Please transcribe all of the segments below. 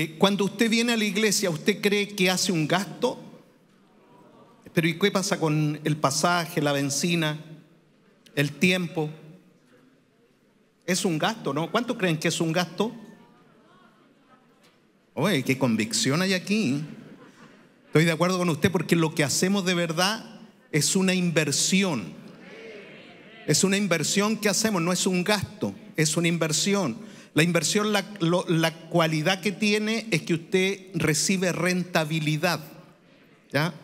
Eh, cuando usted viene a la iglesia, ¿usted cree que hace un gasto? Pero ¿y qué pasa con el pasaje, la benzina, el tiempo? Es un gasto, ¿no? ¿Cuánto creen que es un gasto? Oye, qué convicción hay aquí. Estoy de acuerdo con usted porque lo que hacemos de verdad es una inversión. Es una inversión que hacemos, no es un gasto, es una inversión. La inversión, la, cualidad que tiene es que usted recibe rentabilidad. ¿ya?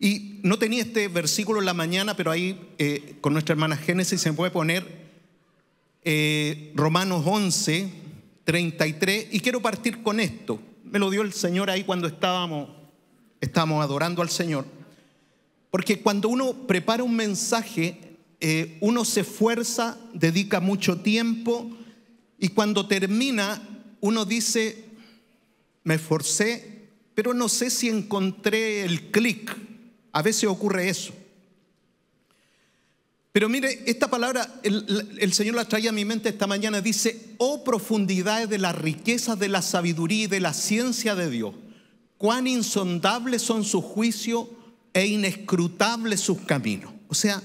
Y no tenía este versículo en la mañana, pero ahí eh, con nuestra hermana Génesis se puede poner eh, Romanos 11, 33. Y quiero partir con esto. Me lo dio el Señor ahí cuando estábamos, adorando al Señor. Porque cuando uno prepara un mensaje, eh, uno se esfuerza, dedica mucho tiempo y cuando termina, uno dice, me esforcé, pero no sé si encontré el clic. A veces ocurre eso. Pero mire, esta palabra el, Señor la trae a mi mente esta mañana. Dice, oh profundidades de la riqueza, de la sabiduría y de la ciencia de Dios. Cuán insondables son sus juicios e inescrutables sus caminos. O sea,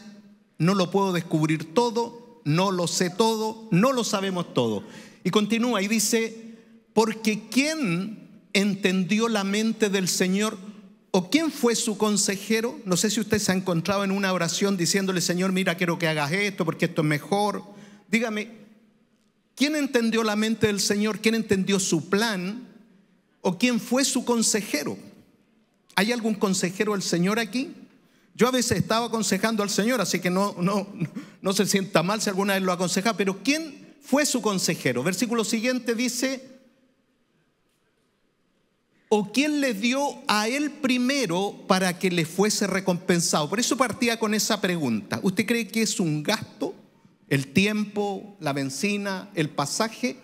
no lo puedo descubrir todo, no lo sé todo, no lo sabemos todo. Y continúa y dice, porque ¿quién entendió la mente del Señor? ¿O quién fue su consejero? No sé si usted se ha encontrado en una oración diciéndole, Señor, mira, quiero que hagas esto porque esto es mejor. Dígame, ¿quién entendió la mente del Señor? ¿Quién entendió su plan? ¿O quién fue su consejero? ¿Hay algún consejero del Señor aquí? Yo a veces estaba aconsejando al Señor, así que no, no, no se sienta mal si alguna vez lo aconseja, pero ¿quién fue su consejero? Versículo siguiente dice, o quién le dio a él primero para que le fuese recompensado. Por eso partía con esa pregunta. ¿Usted cree que es un gasto el tiempo, la benzina, el pasaje?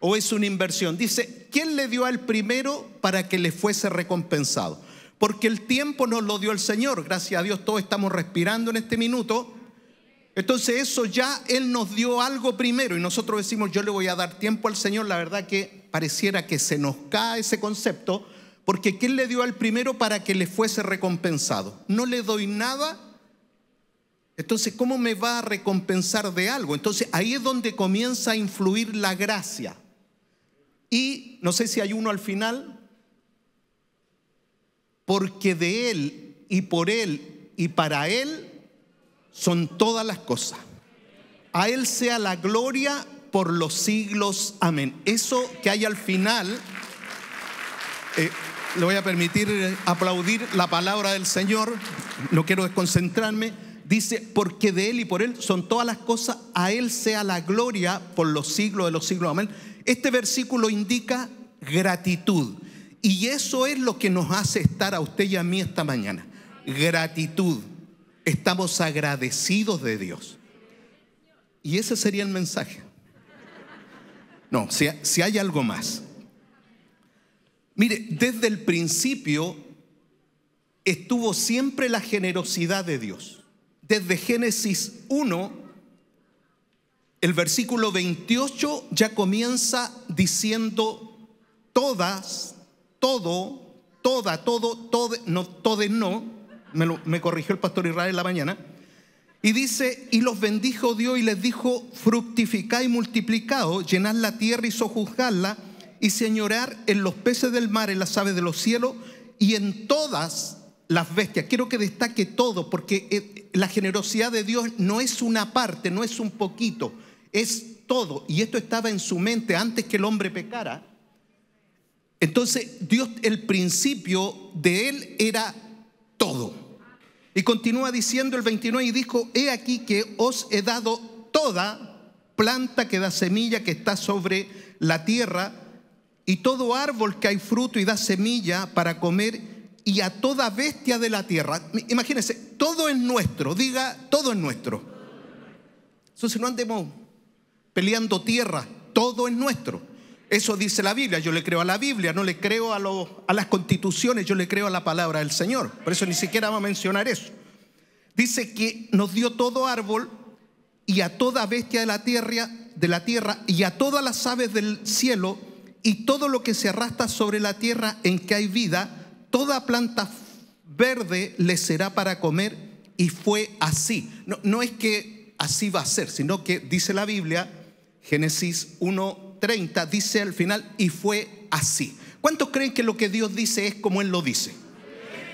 ¿O es una inversión? Dice, ¿quién le dio a él primero para que le fuese recompensado? porque el tiempo nos lo dio el Señor. Gracias a Dios todos estamos respirando en este minuto. Entonces eso ya Él nos dio algo primero y nosotros decimos, yo le voy a dar tiempo al Señor. La verdad que pareciera que se nos cae ese concepto, porque ¿quién le dio al primero para que le fuese recompensado? No le doy nada. Entonces, ¿cómo me va a recompensar de algo? Entonces, ahí es donde comienza a influir la gracia. Y no sé si hay uno al final, porque de Él y por Él y para Él son todas las cosas. A Él sea la gloria por los siglos. Amén. Eso que hay al final, eh, le voy a permitir aplaudir la palabra del Señor, no quiero desconcentrarme. Dice, porque de Él y por Él son todas las cosas, a Él sea la gloria por los siglos de los siglos. Amén. Este versículo indica gratitud. Y eso es lo que nos hace estar a usted y a mí esta mañana. Gratitud. Estamos agradecidos de Dios. Y ese sería el mensaje. No, si, si hay algo más. Mire, desde el principio estuvo siempre la generosidad de Dios. Desde Génesis 1, el versículo 28 ya comienza diciendo, todas todo, toda, todo, todo, no, todo no, me, corrigió el pastor Israel en la mañana, y dice, y los bendijo Dios y les dijo, fructificad y multiplicad, llenad la tierra y sojuzgadla, y señorar en los peces del mar, en las aves de los cielos y en todas las bestias. Quiero que destaque todo, porque eh, la generosidad de Dios no es una parte, no es un poquito, es todo. Y esto estaba en su mente antes que el hombre pecara. Entonces, Dios, el principio de él era todo. Y continúa diciendo el 29 y dijo, he aquí que os he dado toda planta que da semilla que está sobre la tierra y todo árbol que hay fruto y da semilla para comer y a toda bestia de la tierra. Imagínense, todo es nuestro, diga, todo es nuestro. Entonces no andemos peleando tierra, todo es nuestro. Eso dice la Biblia. Yo le creo a la Biblia, no le creo a, las constituciones, yo le creo a la palabra del Señor. Por eso ni siquiera va a mencionar eso. Dice que nos dio todo árbol y a toda bestia de la tierra, de la tierra y a todas las aves del cielo y todo lo que se arrastra sobre la tierra en que hay vida, toda planta verde le será para comer y fue así. No, no es que así va a ser, sino que dice la Biblia, Génesis 1, 30 dice al final, y fue así. ¿Cuántos creen que lo que Dios dice es como Él lo dice?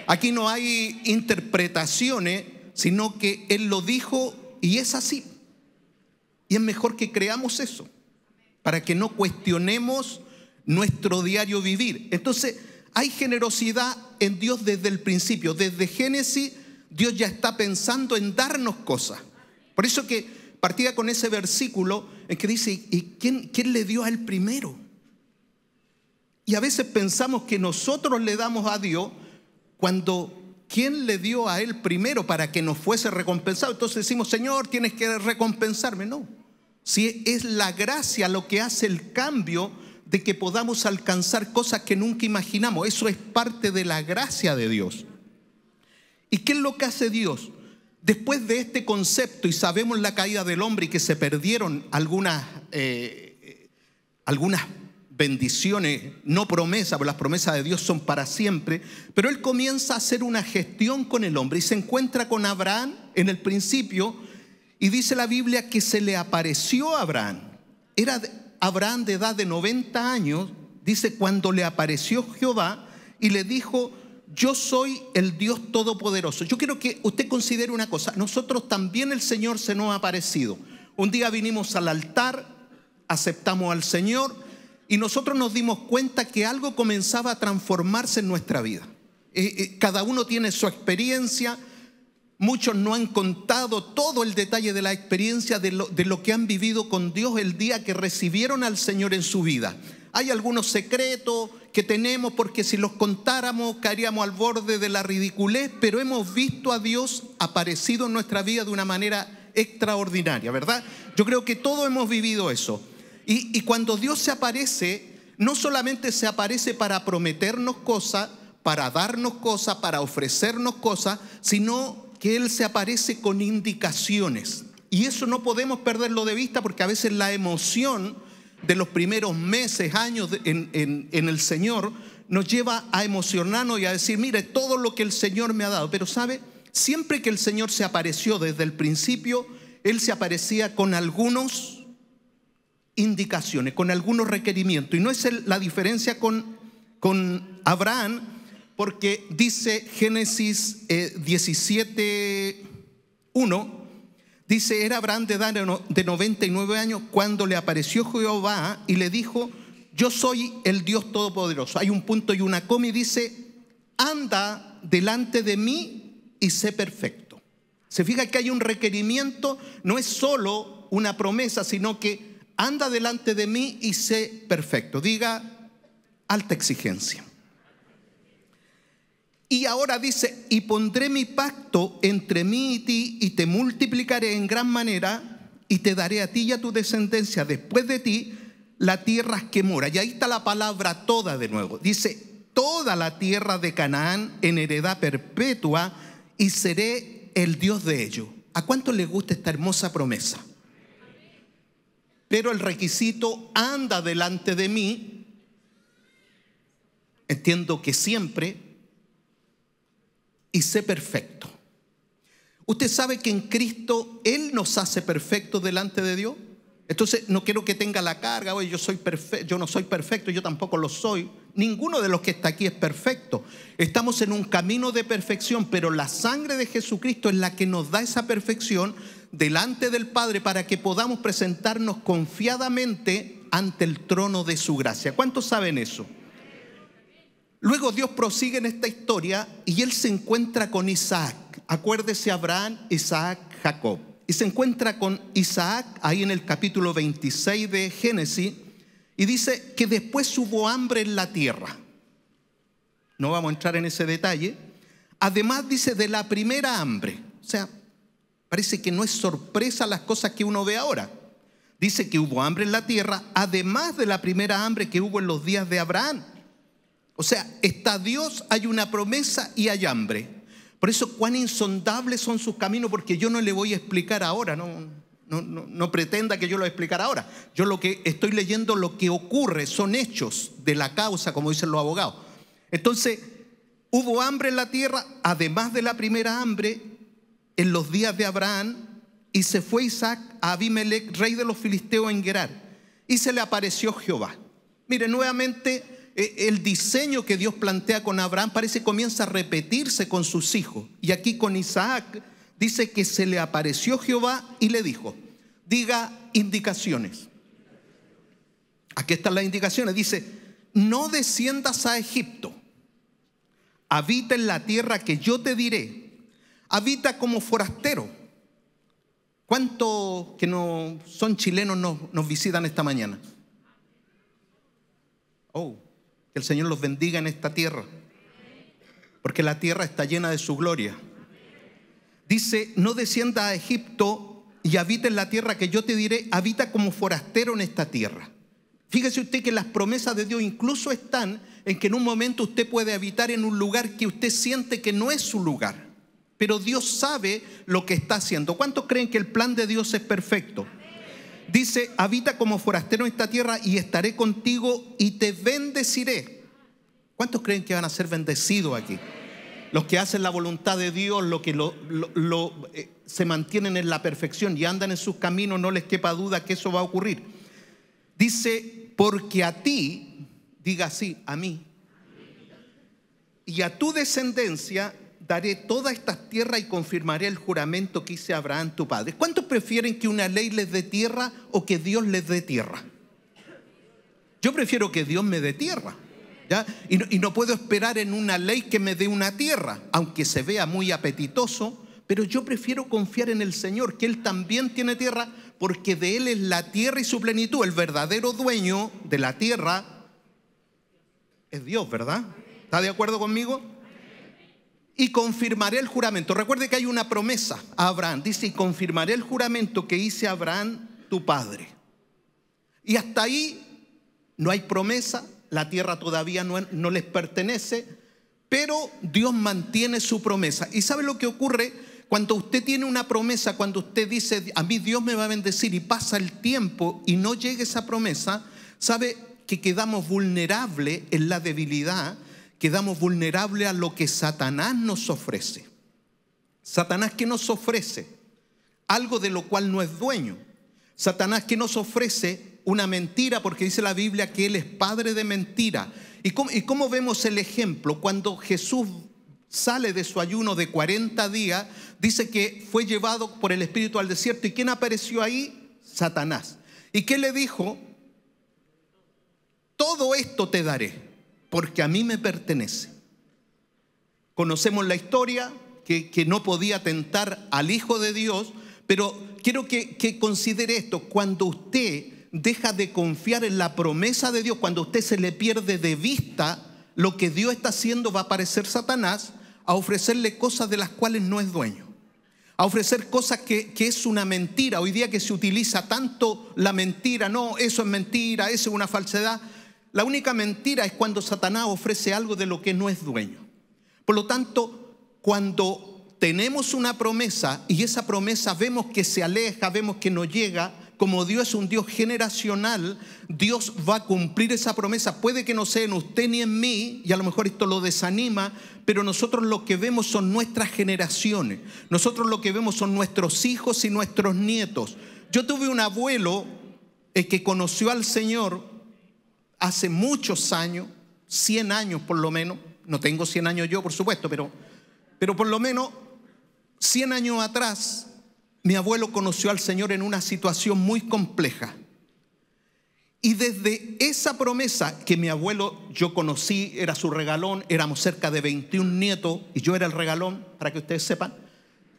Aquí no hay interpretaciones, sino que Él lo dijo y es así. Y es mejor que creamos eso, para que no cuestionemos nuestro diario vivir. Entonces, hay generosidad en Dios desde el principio. Desde Génesis, Dios ya está pensando en darnos cosas. Por eso que partida con ese versículo en que dice, ¿y quién, quién le dio a él primero? Y a veces pensamos que nosotros le damos a Dios cuando ¿quién le dio a él primero para que nos fuese recompensado? Entonces decimos, Señor, tienes que recompensarme. No, si es la gracia lo que hace el cambio de que podamos alcanzar cosas que nunca imaginamos. Eso es parte de la gracia de Dios. ¿Y qué es lo que hace Dios? Después de este concepto, y sabemos la caída del hombre y que se perdieron algunas, eh, algunas bendiciones, no promesas, pero las promesas de Dios son para siempre, pero él comienza a hacer una gestión con el hombre y se encuentra con Abraham en el principio y dice la Biblia que se le apareció a Abraham. Era Abraham de edad de 90 años, dice cuando le apareció Jehová y le dijo, yo soy el Dios Todopoderoso. Yo quiero que usted considere una cosa. Nosotros también el Señor se nos ha aparecido. Un día vinimos al altar, aceptamos al Señor y nosotros nos dimos cuenta que algo comenzaba a transformarse en nuestra vida. Eh, eh, cada uno tiene su experiencia. Muchos no han contado todo el detalle de la experiencia de lo que han vivido con Dios el día que recibieron al Señor en su vida hay algunos secretos que tenemos porque si los contáramos caeríamos al borde de la ridiculez, pero hemos visto a Dios aparecido en nuestra vida de una manera extraordinaria, ¿verdad? Yo creo que todos hemos vivido eso. Y, cuando Dios se aparece, no solamente se aparece para prometernos cosas, para darnos cosas, para ofrecernos cosas, sino que Él se aparece con indicaciones. Y eso no podemos perderlo de vista porque a veces la emoción de los primeros meses, años en, el Señor, nos lleva a emocionarnos y a decir, mire, todo lo que el Señor me ha dado. Pero sabe, siempre que el Señor se apareció desde el principio, Él se aparecía con algunos indicaciones, con algunos requerimientos. Y no es la diferencia con, con Abraham, porque dice Génesis 17.1 eh, Dice, era Abraham de de 99 años cuando le apareció Jehová y le dijo, yo soy el Dios Todopoderoso. Hay un punto y una coma y dice, anda delante de mí y sé perfecto. Se fija que hay un requerimiento, no es solo una promesa, sino que anda delante de mí y sé perfecto. Diga, alta exigencia. Y ahora dice, y pondré mi pacto entre mí y ti, y te multiplicaré en gran manera, y te daré a ti y a tu descendencia después de ti la tierra que mora. Y ahí está la palabra toda de nuevo. Dice, toda la tierra de Canaán en heredad perpetua, y seré el Dios de ellos. ¿A cuánto le gusta esta hermosa promesa? Pero el requisito anda delante de mí. Entiendo que siempre y sé perfecto. Usted sabe que en Cristo Él nos hace perfectos delante de Dios. Entonces no quiero que tenga la carga, oye, yo, soy perfecto, yo no soy perfecto, yo tampoco lo soy. Ninguno de los que está aquí es perfecto. Estamos en un camino de perfección, pero la sangre de Jesucristo es la que nos da esa perfección delante del Padre para que podamos presentarnos confiadamente ante el trono de su gracia. ¿Cuántos saben eso? Luego Dios prosigue en esta historia y él se encuentra con Isaac. Acuérdese Abraham, Isaac, Jacob. Y se encuentra con Isaac ahí en el capítulo 26 de Génesis y dice que después hubo hambre en la tierra. No vamos a entrar en ese detalle. Además dice de la primera hambre. O sea, parece que no es sorpresa las cosas que uno ve ahora. Dice que hubo hambre en la tierra, además de la primera hambre que hubo en los días de Abraham. O sea, está Dios, hay una promesa y hay hambre. Por eso cuán insondables son sus caminos, porque yo no le voy a explicar ahora, no, no, pretenda que yo lo explicar ahora. Yo lo que estoy leyendo, lo que ocurre, son hechos de la causa, como dicen los abogados. Entonces, hubo hambre en la tierra, además de la primera hambre, en los días de Abraham, y se fue Isaac a Abimelech, rey de los filisteos, en Gerar, y se le apareció Jehová. Mire, nuevamente eh, el diseño que Dios plantea con Abraham parece que comienza a repetirse con sus hijos. Y aquí con Isaac dice que se le apareció Jehová y le dijo, diga indicaciones. Aquí están las indicaciones. Dice, no desciendas a Egipto, habita en la tierra que yo te diré, habita como forastero. ¿Cuántos que no son chilenos nos, nos visitan esta mañana? Oh, que el Señor los bendiga en esta tierra. Porque la tierra está llena de su gloria. Dice, no descienda a Egipto y habita en la tierra que yo te diré, habita como forastero en esta tierra. Fíjese usted que las promesas de Dios incluso están en que en un momento usted puede habitar en un lugar que usted siente que no es su lugar. Pero Dios sabe lo que está haciendo. ¿Cuántos creen que el plan de Dios es perfecto? dice, habita como forastero en esta tierra y estaré contigo y te bendeciré. ¿Cuántos creen que van a ser bendecidos aquí? Los que hacen la voluntad de Dios, los que lo, eh, se mantienen en la perfección y andan en sus caminos, no les quepa duda que eso va a ocurrir. Dice, porque a ti, diga así, a mí, y a tu descendencia daré todas estas tierras y confirmaré el juramento que hice Abraham tu padre. ¿Cuántos prefieren que una ley les dé tierra o que Dios les dé tierra? Yo prefiero que Dios me dé tierra. ¿ya? Y, no, y no puedo esperar en una ley que me dé una tierra, aunque se vea muy apetitoso, pero yo prefiero confiar en el Señor, que Él también tiene tierra, porque de Él es la tierra y su plenitud. El verdadero dueño de la tierra es Dios, ¿verdad? ¿Está de acuerdo conmigo? y confirmaré el juramento. Recuerde que hay una promesa a Abraham. Dice, y confirmaré el juramento que hice a Abraham, tu padre. Y hasta ahí no hay promesa, la tierra todavía no, les pertenece, pero Dios mantiene su promesa. ¿Y sabe lo que ocurre? Cuando usted tiene una promesa, cuando usted dice, a mí Dios me va a bendecir y pasa el tiempo y no llega esa promesa, sabe que quedamos vulnerables en la debilidad quedamos vulnerables a lo que Satanás nos ofrece. Satanás que nos ofrece algo de lo cual no es dueño. Satanás que nos ofrece una mentira porque dice la Biblia que Él es padre de mentira. ¿Y cómo, y vemos el ejemplo? Cuando Jesús sale de su ayuno de 40 días, dice que fue llevado por el Espíritu al desierto. ¿Y quién apareció ahí? Satanás. ¿Y qué le dijo? Todo esto te daré porque a mí me pertenece. Conocemos la historia que, no podía tentar al Hijo de Dios, pero quiero que, considere esto, cuando usted deja de confiar en la promesa de Dios, cuando usted se le pierde de vista lo que Dios está haciendo, va a aparecer Satanás a ofrecerle cosas de las cuales no es dueño, a ofrecer cosas que, que, es una mentira. Hoy día que se utiliza tanto la mentira, no, eso es mentira, eso es una falsedad, la única mentira es cuando Satanás ofrece algo de lo que no es dueño. Por lo tanto, cuando tenemos una promesa y esa promesa vemos que se aleja, vemos que no llega, como Dios es un Dios generacional, Dios va a cumplir esa promesa. Puede que no sea en usted ni en mí, y a lo mejor esto lo desanima, pero nosotros lo que vemos son nuestras generaciones. Nosotros lo que vemos son nuestros hijos y nuestros nietos. Yo tuve un abuelo eh, que conoció al Señor hace muchos años, 100 años por lo menos, no tengo 100 años yo por supuesto, pero, pero por lo menos 100 años atrás, mi abuelo conoció al Señor en una situación muy compleja. Y desde esa promesa que mi abuelo yo conocí, era su regalón, éramos cerca de 21 nietos y yo era el regalón, para que ustedes sepan,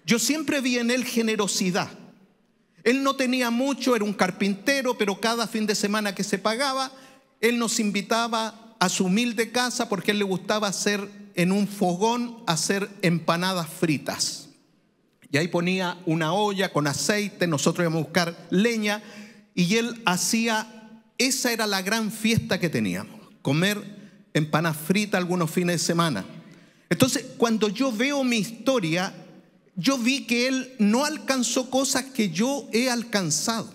yo siempre vi en él generosidad. Él no tenía mucho, era un carpintero, pero cada fin de semana que se pagaba, él nos invitaba a su humilde casa porque él le gustaba hacer en un fogón, hacer empanadas fritas. Y ahí ponía una olla con aceite, nosotros íbamos a buscar leña y él hacía, esa era la gran fiesta que teníamos, comer empanadas fritas algunos fines de semana. Entonces, cuando yo veo mi historia, yo vi que él no alcanzó cosas que yo he alcanzado.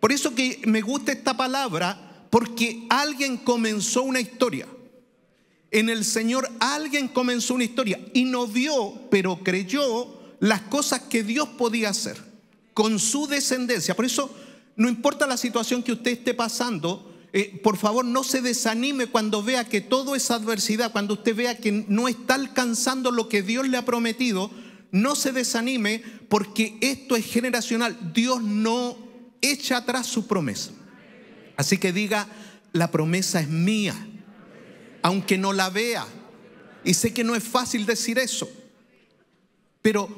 Por eso que me gusta esta palabra, porque alguien comenzó una historia. En el Señor alguien comenzó una historia y no vio, pero creyó las cosas que Dios podía hacer con su descendencia. Por eso, no importa la situación que usted esté pasando, eh, por favor no se desanime cuando vea que todo es adversidad, cuando usted vea que no está alcanzando lo que Dios le ha prometido, no se desanime porque esto es generacional. Dios no echa atrás su promesa. Así que diga, la promesa es mía, aunque no la vea. Y sé que no es fácil decir eso, pero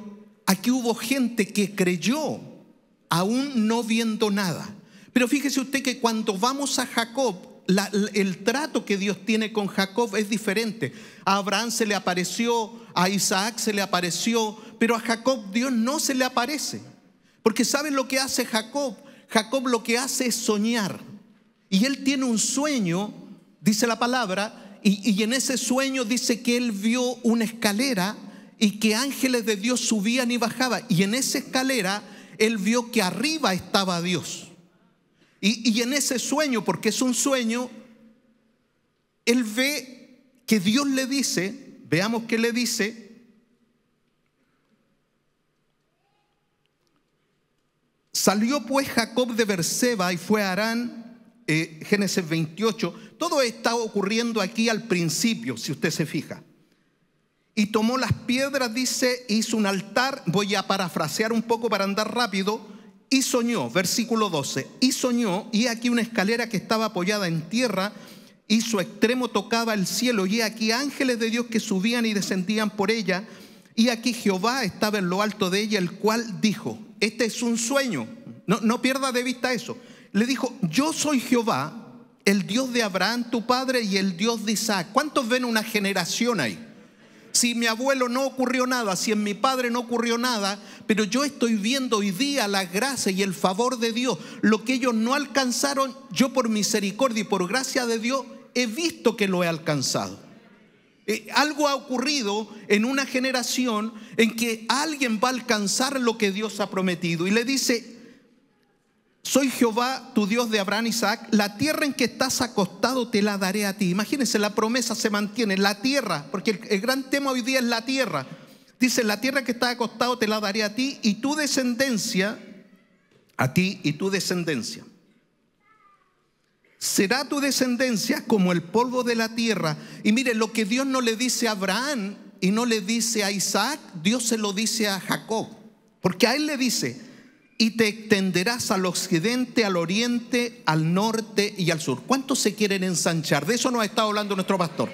aquí hubo gente que creyó aún no viendo nada. Pero fíjese usted que cuando vamos a Jacob, el trato que Dios tiene con Jacob es diferente. A Abraham se le apareció, a Isaac se le apareció, pero a Jacob Dios no se le aparece. Porque ¿saben lo que hace Jacob? Jacob lo que hace es soñar. Y él tiene un sueño, dice la palabra, y, en ese sueño dice que él vio una escalera y que ángeles de Dios subían y bajaban. Y en esa escalera él vio que arriba estaba Dios. Y, y, en ese sueño, porque es un sueño, él ve que Dios le dice, veamos qué le dice, salió pues Jacob de Berseba y fue a Arán eh, Génesis 28, todo está ocurriendo aquí al principio, si usted se fija. Y tomó las piedras, dice, hizo un altar, voy a parafrasear un poco para andar rápido, y soñó, versículo 12, y soñó, y aquí una escalera que estaba apoyada en tierra, y su extremo tocaba el cielo, y aquí ángeles de Dios que subían y descendían por ella, y aquí Jehová estaba en lo alto de ella, el cual dijo, este es un sueño, no, no pierda de vista eso, le dijo, yo soy Jehová, el Dios de Abraham, tu padre, y el Dios de Isaac. ¿Cuántos ven una generación ahí? Si mi abuelo no ocurrió nada, si en mi padre no ocurrió nada, pero yo estoy viendo hoy día la gracia y el favor de Dios. Lo que ellos no alcanzaron, yo por misericordia y por gracia de Dios he visto que lo he alcanzado. Eh, algo ha ocurrido en una generación en que alguien va a alcanzar lo que Dios ha prometido. Y le dice, soy Jehová, tu Dios de Abraham, y Isaac. La tierra en que estás acostado te la daré a ti. Imagínense, la promesa se mantiene. La tierra, porque el, gran tema hoy día es la tierra. Dice, la tierra que estás acostado te la daré a ti y tu descendencia, a ti y tu descendencia. Será tu descendencia como el polvo de la tierra. Y mire, lo que Dios no le dice a Abraham y no le dice a Isaac, Dios se lo dice a Jacob. Porque a él le dice, y te extenderás al occidente, al oriente, al norte y al sur. ¿Cuántos se quieren ensanchar? De eso nos ha estado hablando nuestro pastor.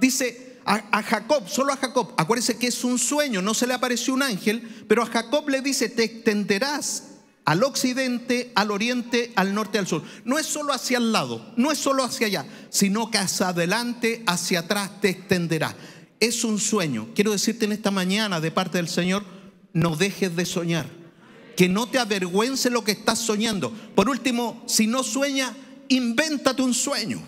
Dice a, Jacob, solo a Jacob, acuérdense que es un sueño, no se le apareció un ángel, pero a Jacob le dice, te extenderás al occidente, al oriente, al norte, al sur. No es solo hacia el lado, no es solo hacia allá, sino que hacia adelante, hacia atrás te extenderás. Es un sueño. Quiero decirte en esta mañana de parte del Señor, no dejes de soñar que no te avergüence lo que estás soñando. Por último, si no sueña, invéntate un sueño.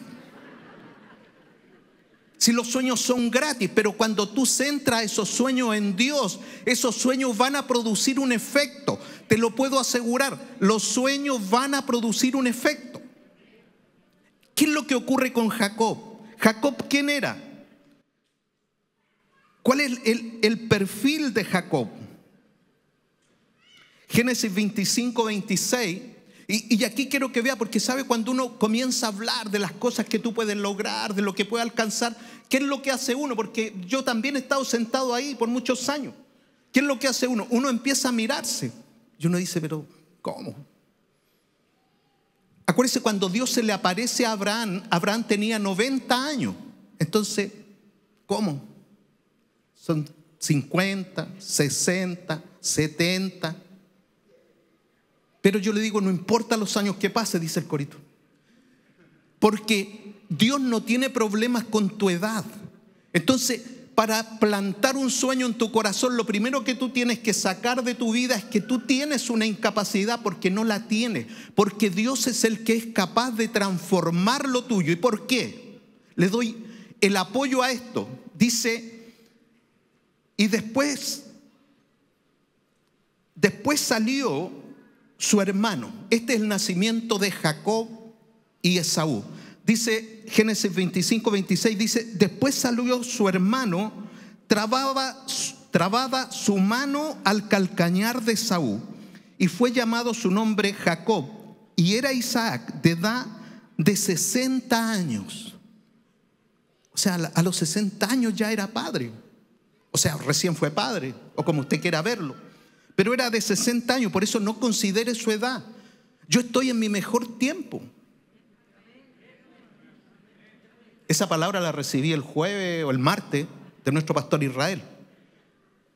Si los sueños son gratis, pero cuando tú centras esos sueños en Dios, esos sueños van a producir un efecto. Te lo puedo asegurar, los sueños van a producir un efecto. ¿Qué es lo que ocurre con Jacob? Jacob, ¿quién era? ¿Cuál es el, el perfil de Jacob? Génesis 25, 26. Y, aquí quiero que vea, porque sabe cuando uno comienza a hablar de las cosas que tú puedes lograr, de lo que puedes alcanzar, ¿qué es lo que hace uno? Porque yo también he estado sentado ahí por muchos años. ¿Qué es lo que hace uno? Uno empieza a mirarse y uno dice, pero ¿cómo? Acuérdese, cuando Dios se le aparece a Abraham, Abraham tenía 90 años. Entonces, ¿cómo? Son 50, 60, 70. Pero yo le digo, no importa los años que pase, dice el Corito. Porque Dios no tiene problemas con tu edad. Entonces, para plantar un sueño en tu corazón, lo primero que tú tienes que sacar de tu vida es que tú tienes una incapacidad porque no la tienes, porque Dios es el que es capaz de transformar lo tuyo. ¿Y por qué? Le doy el apoyo a esto. Dice, y después, después salió su hermano. Este es el nacimiento de Jacob y Esaú. Dice Génesis 25, 26, dice, después salió su hermano, trababa, trabada su mano al calcañar de Esaú, y fue llamado su nombre Jacob, y era Isaac de edad de 60 años. O sea, a los 60 años ya era padre. O sea, recién fue padre, o como usted quiera verlo pero era de 60 años, por eso no considere su edad. Yo estoy en mi mejor tiempo. Esa palabra la recibí el jueves o el martes de nuestro pastor Israel.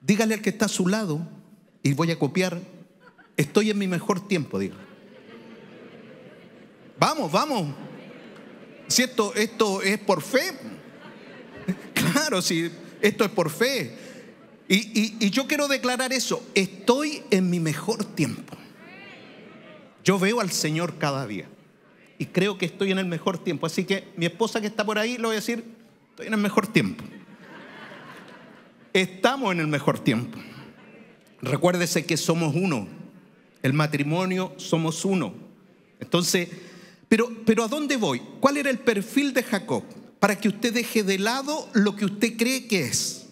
Dígale al que está a su lado, y voy a copiar, estoy en mi mejor tiempo, diga. Vamos, vamos. Si esto, esto es por fe, claro, si esto es por fe, y, yo quiero declarar eso, estoy en mi mejor tiempo. Yo veo al Señor cada día y creo que estoy en el mejor tiempo. Así que mi esposa que está por ahí, le voy a decir, estoy en el mejor tiempo. Estamos en el mejor tiempo. Recuérdese que somos uno. El matrimonio somos uno. Entonces, pero, pero ¿a dónde voy? ¿Cuál era el perfil de Jacob? Para que usted deje de lado lo que usted cree que es.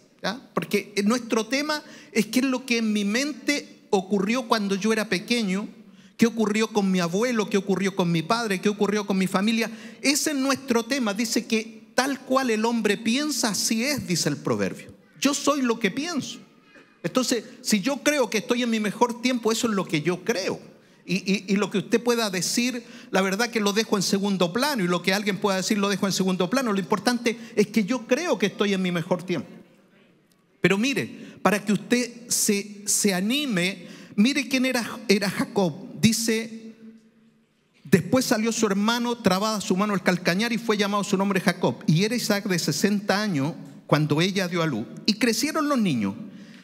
Porque nuestro tema es qué es lo que en mi mente ocurrió cuando yo era pequeño, qué ocurrió con mi abuelo, qué ocurrió con mi padre, qué ocurrió con mi familia. Ese es nuestro tema. Dice que tal cual el hombre piensa, así es, dice el proverbio. Yo soy lo que pienso. Entonces, si yo creo que estoy en mi mejor tiempo, eso es lo que yo creo. y, lo que usted pueda decir, la verdad que lo dejo en segundo plano y lo que alguien pueda decir lo dejo en segundo plano. Lo importante es que yo creo que estoy en mi mejor tiempo. Pero mire, para que usted se, se anime, mire quién era, era Jacob. Dice, después salió su hermano, trabada su mano al calcañar y fue llamado su nombre Jacob. Y era Isaac de 60 años cuando ella dio a luz. Y crecieron los niños.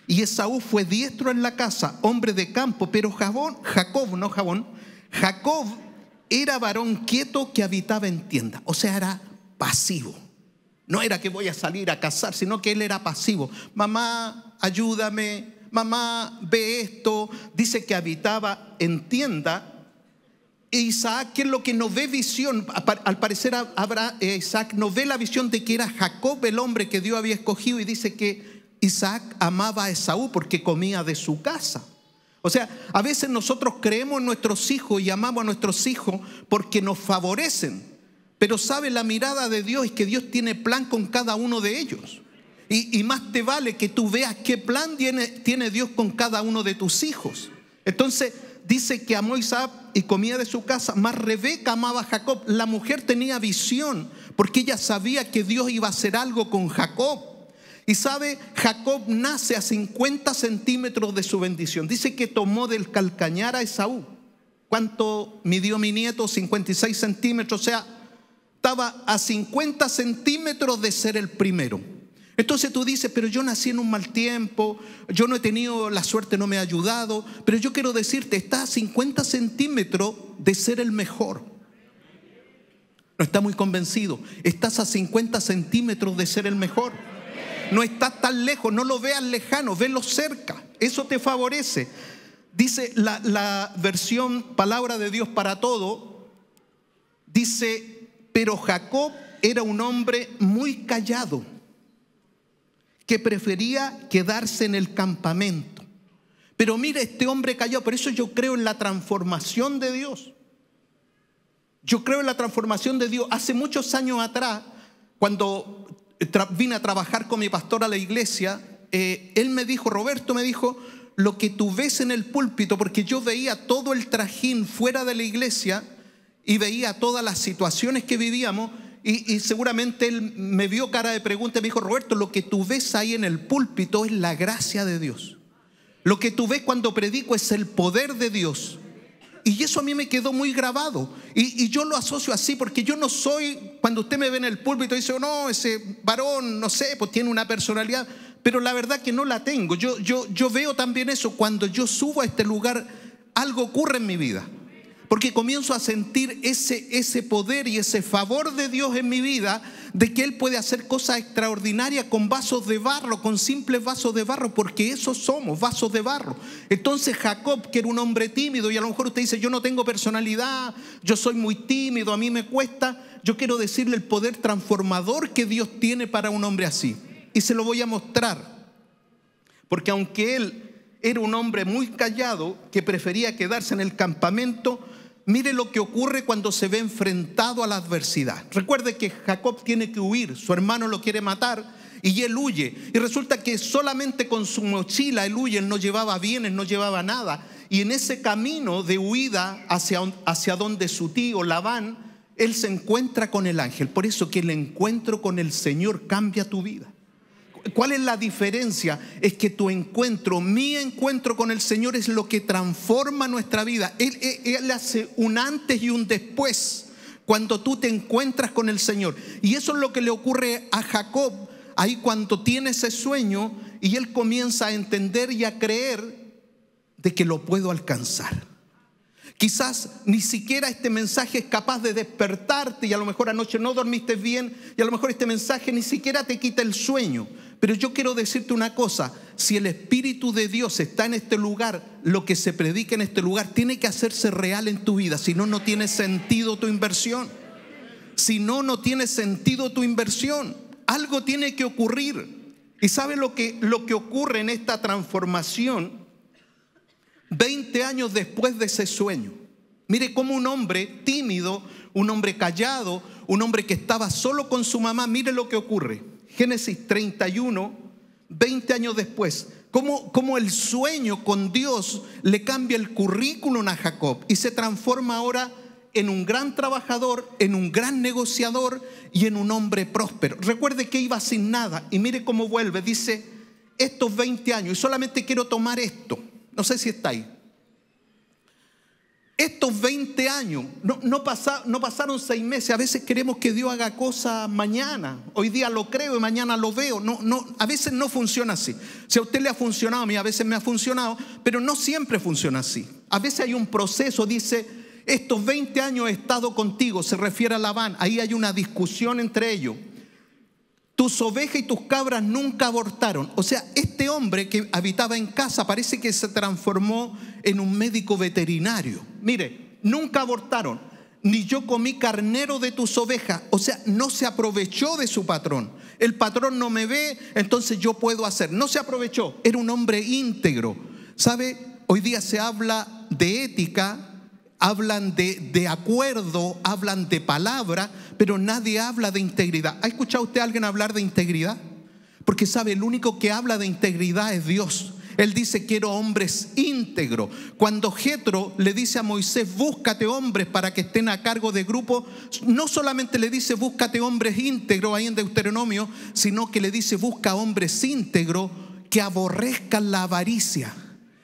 Y Esaú fue diestro en la casa, hombre de campo, pero Jabón, Jacob, no Jabón, Jacob era varón quieto que habitaba en tienda, o sea, era pasivo. No era que voy a salir a cazar, sino que él era pasivo. Mamá, ayúdame. Mamá, ve esto. Dice que habitaba en tienda. E Isaac, que es lo que no ve visión, al parecer eh, Isaac no ve la visión de que era Jacob el hombre que Dios había escogido y dice que Isaac amaba a Esaú porque comía de su casa. O sea, a veces nosotros creemos en nuestros hijos y amamos a nuestros hijos porque nos favorecen. Pero sabe la mirada de Dios es que Dios tiene plan con cada uno de ellos. Y, más te vale que tú veas qué plan tiene, tiene, Dios con cada uno de tus hijos. Entonces dice que amó Isaac y comía de su casa, más Rebeca amaba a Jacob. La mujer tenía visión porque ella sabía que Dios iba a hacer algo con Jacob. Y sabe, Jacob nace a 50 centímetros de su bendición. Dice que tomó del calcañar a Esaú. ¿Cuánto midió mi nieto? 56 centímetros, o sea, estaba a 50 centímetros de ser el primero. Entonces tú dices, pero yo nací en un mal tiempo, yo no he tenido la suerte, no me ha ayudado, pero yo quiero decirte, Estás a 50 centímetros de ser el mejor. No está muy convencido, estás a 50 centímetros de ser el mejor. No estás tan lejos, no lo veas lejano, velo cerca, eso te favorece. Dice la versión Palabra de Dios para Todo, dice pero Jacob era un hombre muy callado, que prefería quedarse en el campamento. Pero mire, este hombre callado, por eso yo creo en la transformación de Dios. Yo creo en la transformación de Dios. Hace muchos años atrás, cuando vine a trabajar con mi pastor a la iglesia, eh, él me dijo, Roberto me dijo, lo que tú ves en el púlpito, porque yo veía todo el trajín fuera de la iglesia, y veía todas las situaciones que vivíamos y, seguramente él me vio cara de pregunta y me dijo, Roberto, lo que tú ves ahí en el púlpito es la gracia de Dios. Lo que tú ves cuando predico es el poder de Dios. Y eso a mí me quedó muy grabado. Y, yo lo asocio así porque yo no soy, cuando usted me ve en el púlpito dice, oh, no, ese varón, no sé, pues tiene una personalidad. Pero la verdad que no la tengo. Yo, yo, yo veo también eso. Cuando yo subo a este lugar, algo ocurre en mi vida porque comienzo a sentir ese, ese poder y ese favor de Dios en mi vida, de que Él puede hacer cosas extraordinarias con vasos de barro, con simples vasos de barro, porque eso somos, vasos de barro. Entonces Jacob, que era un hombre tímido, y a lo mejor usted dice, yo no tengo personalidad, yo soy muy tímido, a mí me cuesta, yo quiero decirle el poder transformador que Dios tiene para un hombre así. Y se lo voy a mostrar, porque aunque Él era un hombre muy callado, que prefería quedarse en el campamento, Mire lo que ocurre cuando se ve enfrentado a la adversidad. Recuerde que Jacob tiene que huir, su hermano lo quiere matar y él huye. Y resulta que solamente con su mochila él huye, él no llevaba bienes, no llevaba nada. Y en ese camino de huida hacia, hacia donde su tío Labán, él se encuentra con el ángel. Por eso que el encuentro con el Señor cambia tu vida. ¿Cuál es la diferencia? Es que tu encuentro, mi encuentro con el Señor es lo que transforma nuestra vida. Él, hace un antes y un después cuando tú te encuentras con el Señor. Y eso es lo que le ocurre a Jacob ahí cuando tiene ese sueño y él comienza a entender y a creer de que lo puedo alcanzar. Quizás ni siquiera este mensaje es capaz de despertarte y a lo mejor anoche no dormiste bien y a lo mejor este mensaje ni siquiera te quita el sueño. Pero yo quiero decirte una cosa, si el Espíritu de Dios está en este lugar, lo que se predica en este lugar tiene que hacerse real en tu vida, si no, no tiene sentido tu inversión. Si no, no tiene sentido tu inversión. Algo tiene que ocurrir. ¿Y sabe lo que, lo que ocurre en esta transformación? 20 años después de ese sueño. Mire cómo un hombre tímido, un hombre callado, un hombre que estaba solo con su mamá, mire lo que ocurre. Génesis 31, 20 años después. Cómo, el sueño con Dios le cambia el currículum a Jacob y se transforma ahora en un gran trabajador, en un gran negociador y en un hombre próspero. Recuerde que iba sin nada y mire cómo vuelve. Dice, estos 20 años, y solamente quiero tomar esto. No sé si está ahí estos 20 años, no, no, pasaron seis meses, a veces queremos que Dios haga cosas mañana, hoy día lo creo y mañana lo veo, no, no, a veces no funciona así. Si a usted le ha funcionado, a mí a veces me ha funcionado, pero no siempre funciona así. A veces hay un proceso, dice, estos 20 años he estado contigo, se refiere a Labán, ahí hay una discusión entre ellos. Tus ovejas y tus cabras nunca abortaron. O sea, este hombre que habitaba en casa parece que se transformó en un médico veterinario mire, nunca abortaron, ni yo comí carnero de tus ovejas. O sea, no se aprovechó de su patrón. El patrón no me ve, entonces yo puedo hacer. No se aprovechó, era un hombre íntegro. ¿Sabe? Hoy día se habla de ética, hablan de, de, acuerdo, hablan de palabra, pero nadie habla de integridad. ¿Ha escuchado usted a alguien hablar de integridad? Porque sabe, el único que habla de integridad es Dios. Él dice, quiero hombres íntegros. Cuando Jetro le dice a Moisés, búscate hombres para que estén a cargo de grupo, no solamente le dice, búscate hombres íntegros ahí en Deuteronomio, sino que le dice, busca hombres íntegros que aborrezcan la avaricia.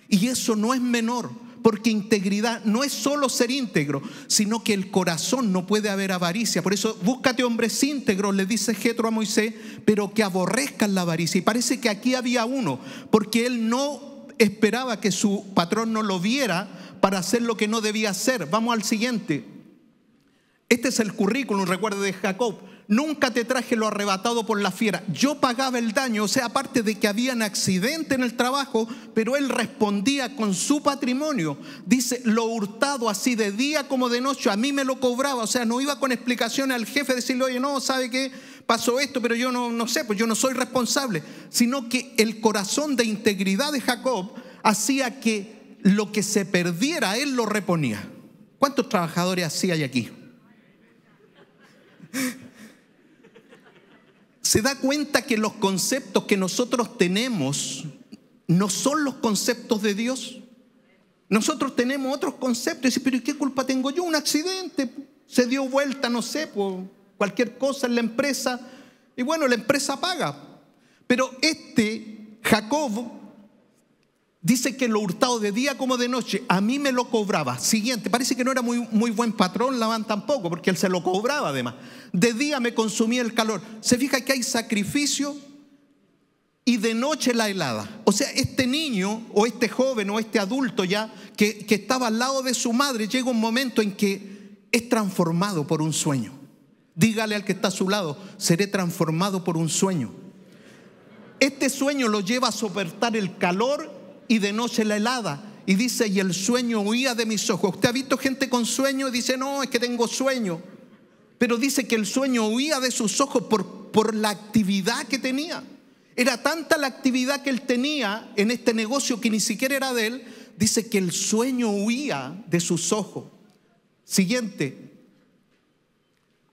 Y eso no es menor porque integridad no es solo ser íntegro, sino que el corazón no puede haber avaricia. Por eso, búscate hombres íntegros, le dice Jetro a Moisés, pero que aborrezcan la avaricia. Y parece que aquí había uno, porque él no esperaba que su patrón no lo viera para hacer lo que no debía hacer. Vamos al siguiente. Este es el currículum, recuerde, de Jacob nunca te traje lo arrebatado por la fiera. Yo pagaba el daño, o sea, aparte de que había un accidente en el trabajo, pero él respondía con su patrimonio. Dice, lo hurtado así de día como de noche, a mí me lo cobraba, o sea, no iba con explicaciones al jefe, decirle, oye, no, ¿sabe qué? Pasó esto, pero yo no, no sé, pues yo no soy responsable, sino que el corazón de integridad de Jacob hacía que lo que se perdiera, él lo reponía. ¿Cuántos trabajadores así hay aquí? se da cuenta que los conceptos que nosotros tenemos no son los conceptos de Dios. Nosotros tenemos otros conceptos. Y dice, pero ¿y qué culpa tengo yo? Un accidente. Se dio vuelta, no sé, por cualquier cosa en la empresa. Y bueno, la empresa paga. Pero este, Jacob, dice que lo hurtado de día como de noche, a mí me lo cobraba. Siguiente, parece que no era muy, muy buen patrón, van tampoco, porque él se lo cobraba además de día me consumía el calor. Se fija que hay sacrificio y de noche la helada. O sea, este niño o este joven o este adulto ya que, estaba al lado de su madre, llega un momento en que es transformado por un sueño. Dígale al que está a su lado, seré transformado por un sueño. Este sueño lo lleva a soportar el calor y de noche la helada. Y dice, y el sueño huía de mis ojos. ¿Usted ha visto gente con sueño y dice, no, es que tengo sueño? Pero dice que el sueño huía de sus ojos por, por la actividad que tenía. Era tanta la actividad que él tenía en este negocio que ni siquiera era de él. Dice que el sueño huía de sus ojos. Siguiente.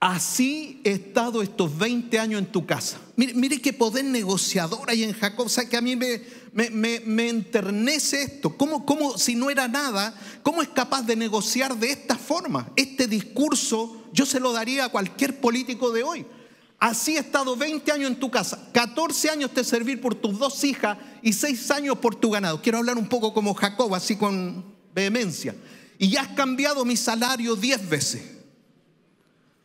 Así he estado estos 20 años en tu casa. Mire, mire qué poder negociador hay en Jacob. O sea que a mí me, me, enternece esto. ¿Cómo, si no era nada, cómo es capaz de negociar de esta forma? Este discurso yo se lo daría a cualquier político de hoy. Así he estado 20 años en tu casa, 14 años te servir por tus dos hijas y 6 años por tu ganado. Quiero hablar un poco como Jacob, así con vehemencia. Y ya has cambiado mi salario 10 veces.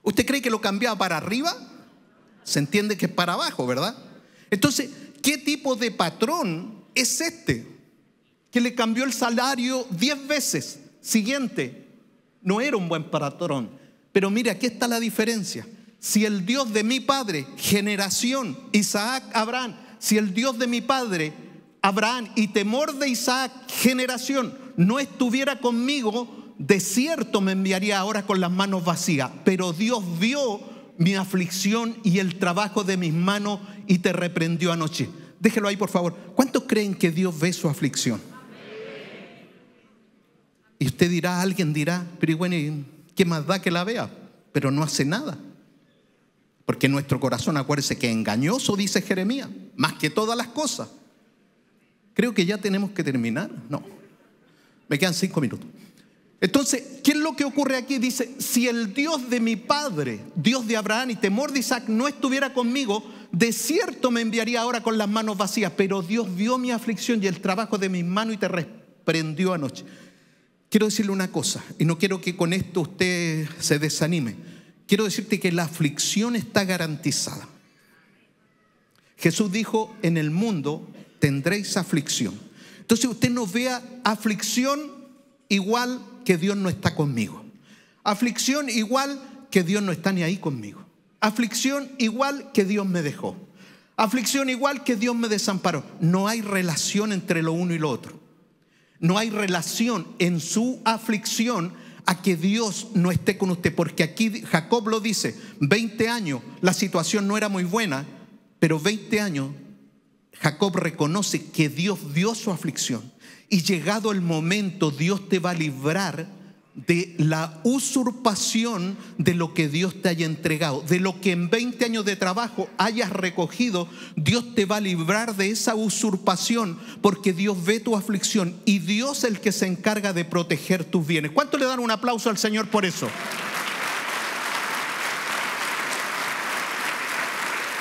¿Usted cree que lo cambiaba para arriba? Se entiende que es para abajo, ¿verdad? Entonces, ¿qué tipo de patrón es este, que le cambió el salario diez veces. Siguiente, no era un buen patrón. Pero mire, aquí está la diferencia. Si el Dios de mi padre, generación, Isaac, Abraham, si el Dios de mi padre, Abraham, y temor de Isaac, generación, no estuviera conmigo, de cierto me enviaría ahora con las manos vacías. Pero Dios vio mi aflicción y el trabajo de mis manos y te reprendió anoche. Déjelo ahí, por favor. ¿Cuántos creen que Dios ve su aflicción? Y usted dirá, alguien dirá, pero bueno, ¿qué más da que la vea? Pero no hace nada. Porque nuestro corazón, acuérdese que engañoso, dice Jeremías, más que todas las cosas. Creo que ya tenemos que terminar. No, me quedan cinco minutos. Entonces, ¿qué es lo que ocurre aquí? Dice, si el Dios de mi padre, Dios de Abraham y temor de Isaac no estuviera conmigo, de cierto me enviaría ahora con las manos vacías, pero Dios vio mi aflicción y el trabajo de mis manos y te reprendió anoche. Quiero decirle una cosa, y no quiero que con esto usted se desanime. Quiero decirte que la aflicción está garantizada. Jesús dijo, en el mundo tendréis aflicción. Entonces usted no vea aflicción igual que Dios no está conmigo. Aflicción igual que Dios no está ni ahí conmigo. Aflicción igual que Dios me dejó. Aflicción igual que Dios me desamparó. No hay relación entre lo uno y lo otro. No hay relación en su aflicción a que Dios no esté con usted. Porque aquí Jacob lo dice, 20 años, la situación no era muy buena, pero 20 años Jacob reconoce que Dios dio su aflicción. Y llegado el momento, Dios te va a librar de la usurpación de lo que Dios te haya entregado, de lo que en 20 años de trabajo hayas recogido, Dios te va a librar de esa usurpación porque Dios ve tu aflicción y Dios es el que se encarga de proteger tus bienes. ¿Cuánto le dan un aplauso al Señor por eso?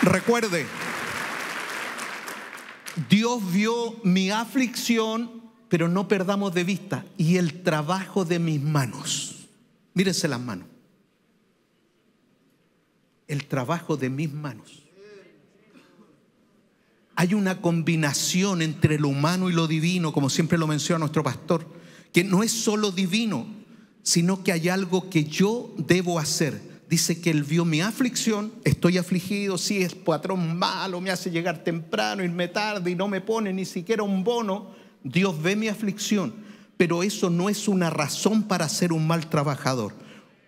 Recuerde, Dios vio mi aflicción pero no perdamos de vista y el trabajo de mis manos. Mírense las manos. El trabajo de mis manos. Hay una combinación entre lo humano y lo divino, como siempre lo menciona nuestro pastor, que no es solo divino, sino que hay algo que yo debo hacer. Dice que él vio mi aflicción, estoy afligido, si es patrón malo, me hace llegar temprano, irme tarde y no me pone ni siquiera un bono Dios ve mi aflicción, pero eso no es una razón para ser un mal trabajador.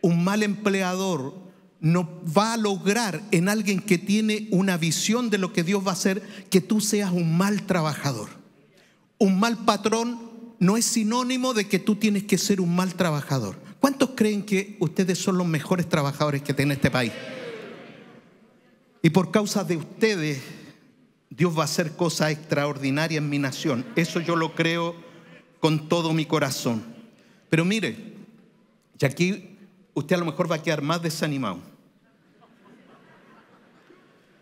Un mal empleador no va a lograr en alguien que tiene una visión de lo que Dios va a hacer que tú seas un mal trabajador. Un mal patrón no es sinónimo de que tú tienes que ser un mal trabajador. ¿Cuántos creen que ustedes son los mejores trabajadores que tiene este país? Y por causa de ustedes Dios va a hacer cosas extraordinarias en mi nación. Eso yo lo creo con todo mi corazón. Pero mire, y aquí usted a lo mejor va a quedar más desanimado.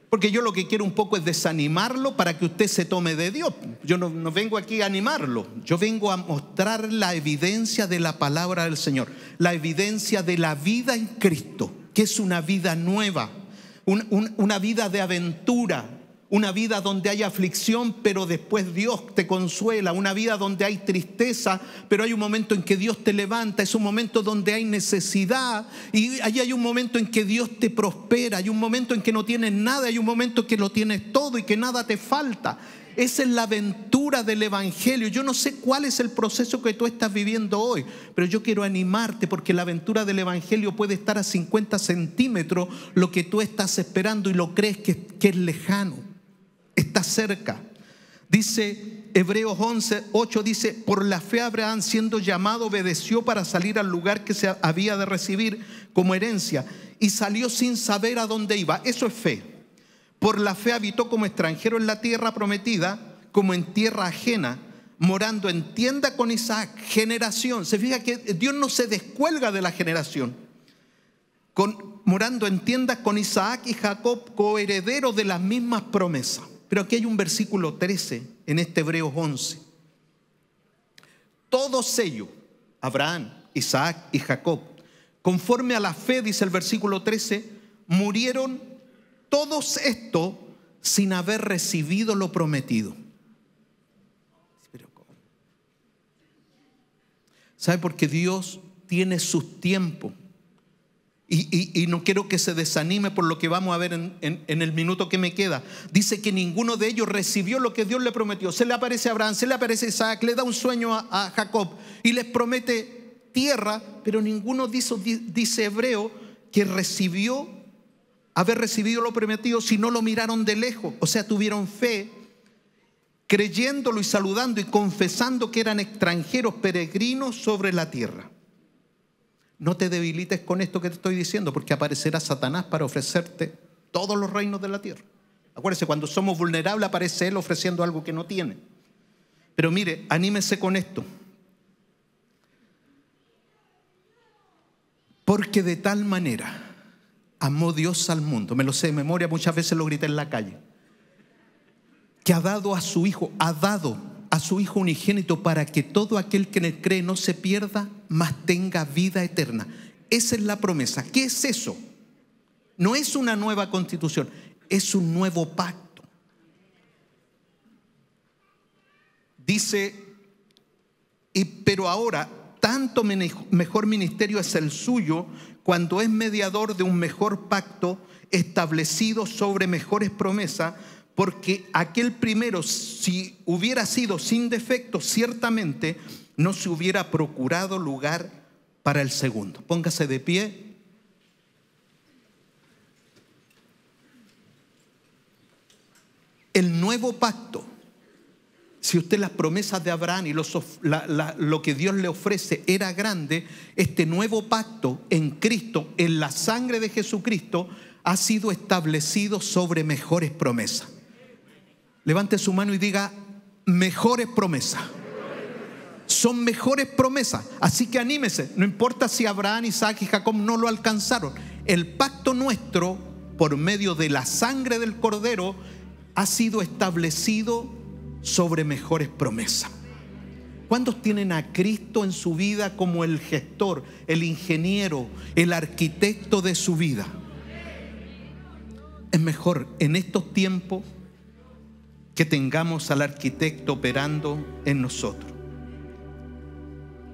Porque yo lo que quiero un poco es desanimarlo para que usted se tome de Dios. Yo no, vengo aquí a animarlo. Yo vengo a mostrar la evidencia de la palabra del Señor. La evidencia de la vida en Cristo, que es una vida nueva. una vida de aventura, una vida donde hay aflicción, pero después Dios te consuela. Una vida donde hay tristeza, pero hay un momento en que Dios te levanta. Es un momento donde hay necesidad. Y ahí hay un momento en que Dios te prospera. Hay un momento en que no tienes nada. Hay un momento en que lo tienes todo y que nada te falta. Esa es la aventura del Evangelio. Yo no sé cuál es el proceso que tú estás viviendo hoy, pero yo quiero animarte porque la aventura del Evangelio puede estar a 50 centímetros lo que tú estás esperando y lo crees que es lejano está cerca. Dice Hebreos 11, 8 dice, por la fe Abraham siendo llamado obedeció para salir al lugar que se había de recibir como herencia y salió sin saber a dónde iba. Eso es fe. Por la fe habitó como extranjero en la tierra prometida, como en tierra ajena, morando en tienda con Isaac, generación. Se fija que Dios no se descuelga de la generación. Con, morando en tienda con Isaac y Jacob, coherederos de las mismas promesas. Pero aquí hay un versículo 13 en este Hebreos 11. Todos ellos, Abraham, Isaac y Jacob, conforme a la fe, dice el versículo 13, murieron todos estos sin haber recibido lo prometido. ¿Sabe? qué Dios tiene sus tiempos y, no quiero que se desanime por lo que vamos a ver en, el minuto que me queda. Dice que ninguno de ellos recibió lo que Dios le prometió. Se le aparece a Abraham, se le aparece a Isaac, le da un sueño a, Jacob y les promete tierra, pero ninguno dice hebreo que recibió, haber recibido lo prometido, si no lo miraron de lejos. O sea, tuvieron fe, creyéndolo y saludando y confesando que eran extranjeros, peregrinos sobre la tierra. No te debilites con esto que te estoy diciendo, porque aparecerá Satanás para ofrecerte todos los reinos de la tierra. Acuérdese, cuando somos vulnerables aparece Él ofreciendo algo que no tiene. Pero mire, anímese con esto. Porque de tal manera amó Dios al mundo, me lo sé de memoria, muchas veces lo grité en la calle, que ha dado a su Hijo, ha dado a su Hijo unigénito para que todo aquel que en cree no se pierda, mas tenga vida eterna. Esa es la promesa. ¿Qué es eso? No es una nueva constitución, es un nuevo pacto. Dice, y, pero ahora, tanto mejor ministerio es el suyo cuando es mediador de un mejor pacto establecido sobre mejores promesas porque aquel primero, si hubiera sido sin defecto, ciertamente no se hubiera procurado lugar para el segundo. Póngase de pie. El nuevo pacto, si usted las promesas de Abraham y lo que Dios le ofrece era grande, este nuevo pacto en Cristo, en la sangre de Jesucristo, ha sido establecido sobre mejores promesas. Levante su mano y diga, mejores promesas. Son mejores promesas. Así que anímese. No importa si Abraham, Isaac y Jacob no lo alcanzaron. El pacto nuestro, por medio de la sangre del cordero, ha sido establecido sobre mejores promesas. ¿Cuántos tienen a Cristo en su vida como el gestor, el ingeniero, el arquitecto de su vida? Es mejor en estos tiempos que tengamos al arquitecto operando en nosotros.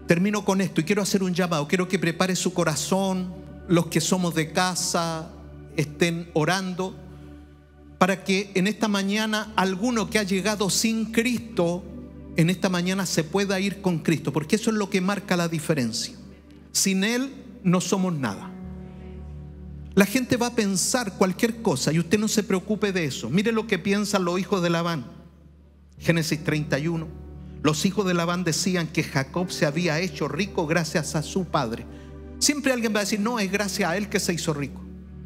Termino con esto y quiero hacer un llamado, quiero que prepare su corazón, los que somos de casa estén orando, para que en esta mañana alguno que ha llegado sin Cristo, en esta mañana se pueda ir con Cristo, porque eso es lo que marca la diferencia. Sin Él no somos nada. La gente va a pensar cualquier cosa y usted no se preocupe de eso. Mire lo que piensan los hijos de Labán. Génesis 31. Los hijos de Labán decían que Jacob se había hecho rico gracias a su padre. Siempre alguien va a decir, no, es gracias a él que se hizo rico.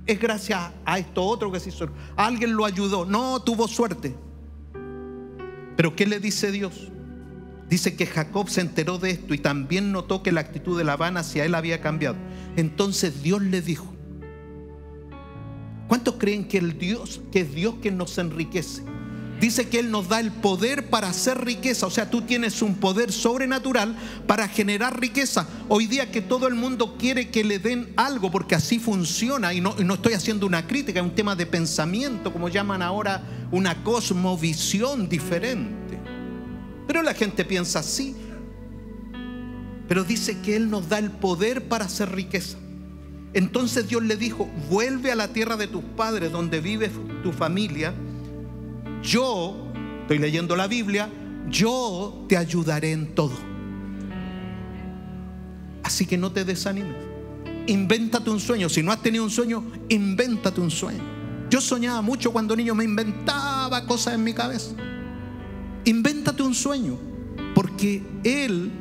Es gracias a esto otro que se hizo rico. Alguien lo ayudó. No, tuvo suerte. Pero ¿qué le dice Dios? Dice que Jacob se enteró de esto y también notó que la actitud de Labán hacia él había cambiado. Entonces Dios le dijo, ¿Cuántos creen que el Dios, que es Dios que nos enriquece? Dice que Él nos da el poder para hacer riqueza. O sea, tú tienes un poder sobrenatural para generar riqueza. Hoy día que todo el mundo quiere que le den algo porque así funciona. Y no, no estoy haciendo una crítica, es un tema de pensamiento, como llaman ahora una cosmovisión diferente. Pero la gente piensa así. Pero dice que Él nos da el poder para hacer riqueza. Entonces Dios le dijo, vuelve a la tierra de tus padres donde vive tu familia. Yo, estoy leyendo la Biblia, yo te ayudaré en todo. Así que no te desanimes. Invéntate un sueño. Si no has tenido un sueño, invéntate un sueño. Yo soñaba mucho cuando niño, me inventaba cosas en mi cabeza. Invéntate un sueño, porque Él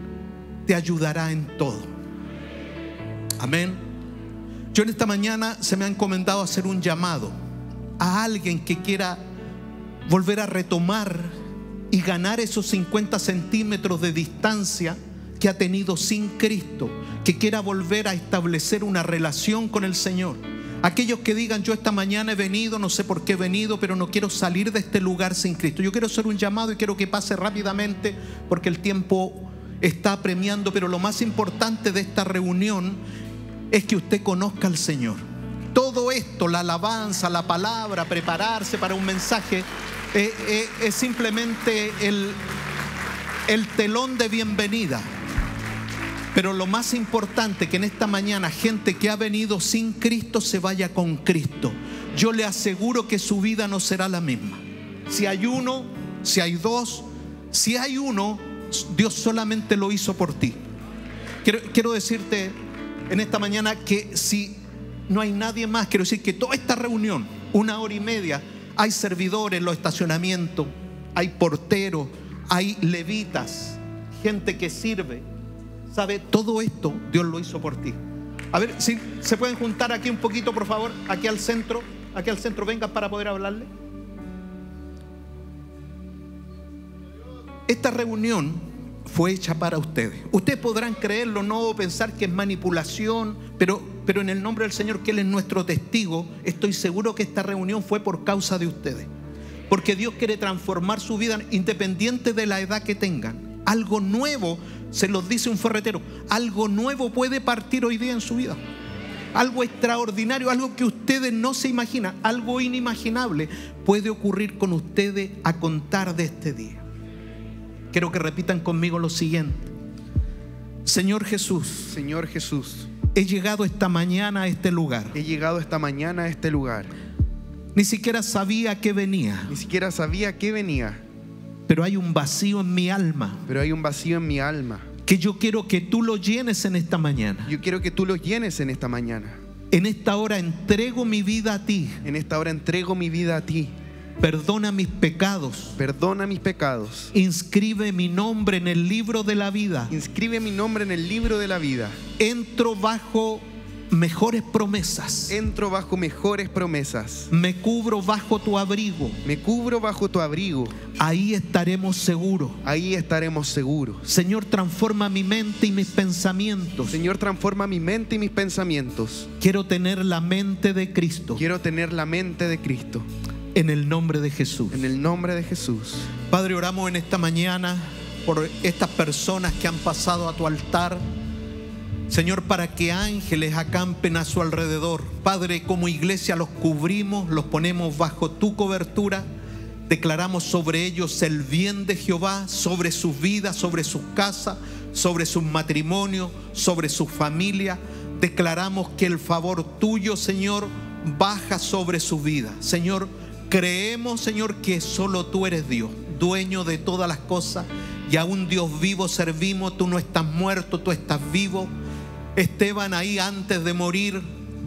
te ayudará en todo. Amén. Yo en esta mañana se me ha encomendado hacer un llamado a alguien que quiera volver a retomar y ganar esos 50 centímetros de distancia que ha tenido sin Cristo, que quiera volver a establecer una relación con el Señor. Aquellos que digan, yo esta mañana he venido, no sé por qué he venido, pero no quiero salir de este lugar sin Cristo. Yo quiero hacer un llamado y quiero que pase rápidamente porque el tiempo está apremiando, pero lo más importante de esta reunión es que usted conozca al Señor. Todo esto, la alabanza, la palabra, prepararse para un mensaje, eh, eh, es simplemente el, telón de bienvenida. Pero lo más importante que en esta mañana gente que ha venido sin Cristo se vaya con Cristo. Yo le aseguro que su vida no será la misma. Si hay uno, si hay dos, si hay uno, Dios solamente lo hizo por ti. quiero decirte, en esta mañana que si no hay nadie más, quiero decir que toda esta reunión, una hora y media, hay servidores en los estacionamientos, hay porteros, hay levitas, gente que sirve. ¿Sabe? Todo esto Dios lo hizo por ti. A ver, si se pueden juntar aquí un poquito, por favor, aquí al centro, aquí al centro, vengan para poder hablarle. Esta reunión fue hecha para ustedes. Ustedes podrán creerlo, no pensar que es manipulación, pero, pero en el nombre del Señor, que Él es nuestro testigo, estoy seguro que esta reunión fue por causa de ustedes. Porque Dios quiere transformar su vida independiente de la edad que tengan. Algo nuevo, se los dice un ferretero, algo nuevo puede partir hoy día en su vida algo extraordinario, algo que ustedes no se imaginan, algo inimaginable puede ocurrir con ustedes a contar de este día. Quiero que repitan conmigo lo siguiente. Señor Jesús. Señor Jesús. He llegado esta mañana a este lugar. He llegado esta mañana a este lugar. Ni siquiera sabía que venía. Ni siquiera sabía que venía. Pero hay un vacío en mi alma. Pero hay un vacío en mi alma. Que yo quiero que tú lo llenes en esta mañana. Yo quiero que tú lo llenes en esta mañana. En esta hora entrego mi vida a ti. En esta hora entrego mi vida a ti. Perdona mis pecados. Perdona mis pecados. Inscribe mi nombre en el libro de la vida. Inscribe mi nombre en el libro de la vida. Entro bajo mejores promesas. Entro bajo mejores promesas. Me cubro bajo tu abrigo. Me cubro bajo tu abrigo. Ahí estaremos seguros. Ahí estaremos seguros. Señor, transforma mi mente y mis pensamientos. Señor, transforma mi mente y mis pensamientos. Quiero tener la mente de Cristo. Quiero tener la mente de Cristo. En el nombre de Jesús. En el nombre de Jesús. Padre, oramos en esta mañana por estas personas que han pasado a tu altar. Señor, para que ángeles acampen a su alrededor. Padre, como iglesia los cubrimos, los ponemos bajo tu cobertura. Declaramos sobre ellos el bien de Jehová, sobre sus vidas, sobre sus casas, sobre sus matrimonios, sobre su familia Declaramos que el favor tuyo, Señor, baja sobre su vida. Señor, Creemos, Señor, que solo tú eres Dios, dueño de todas las cosas. Y a un Dios vivo servimos, tú no estás muerto, tú estás vivo. Esteban ahí antes de morir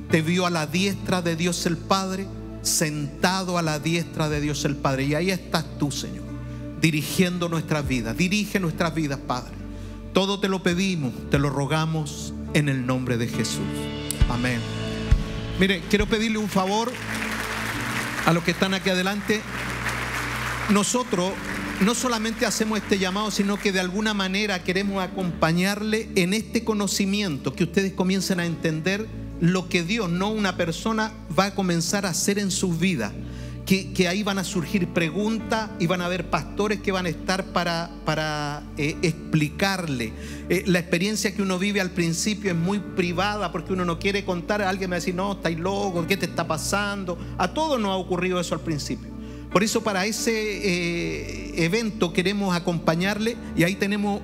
te vio a la diestra de Dios el Padre, sentado a la diestra de Dios el Padre. Y ahí estás tú, Señor, dirigiendo nuestras vidas. Dirige nuestras vidas, Padre. Todo te lo pedimos, te lo rogamos en el nombre de Jesús. Amén. Mire, quiero pedirle un favor a los que están aquí adelante, nosotros no solamente hacemos este llamado, sino que de alguna manera queremos acompañarle en este conocimiento, que ustedes comiencen a entender lo que Dios, no una persona, va a comenzar a hacer en sus vidas que, ahí van a surgir preguntas y van a haber pastores que van a estar para, para eh, explicarle. Eh, la experiencia que uno vive al principio es muy privada porque uno no quiere contar. a Alguien me va a decir, no, estáis loco, ¿qué te está pasando? A todos nos ha ocurrido eso al principio. Por eso para ese eh, evento queremos acompañarle y ahí tenemos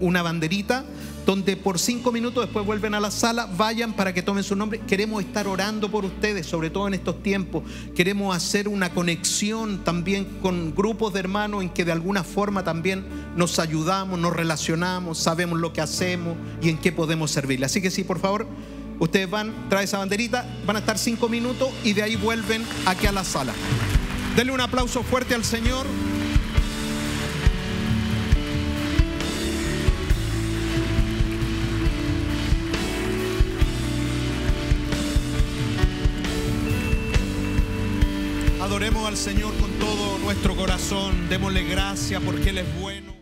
una banderita donde por cinco minutos después vuelven a la sala, vayan para que tomen su nombre. Queremos estar orando por ustedes, sobre todo en estos tiempos. Queremos hacer una conexión también con grupos de hermanos en que de alguna forma también nos ayudamos, nos relacionamos, sabemos lo que hacemos y en qué podemos servirle. Así que sí, por favor, ustedes van, traen esa banderita, van a estar cinco minutos y de ahí vuelven aquí a la sala. Denle un aplauso fuerte al Señor. Señor con todo nuestro corazón. Démosle gracia porque Él es bueno.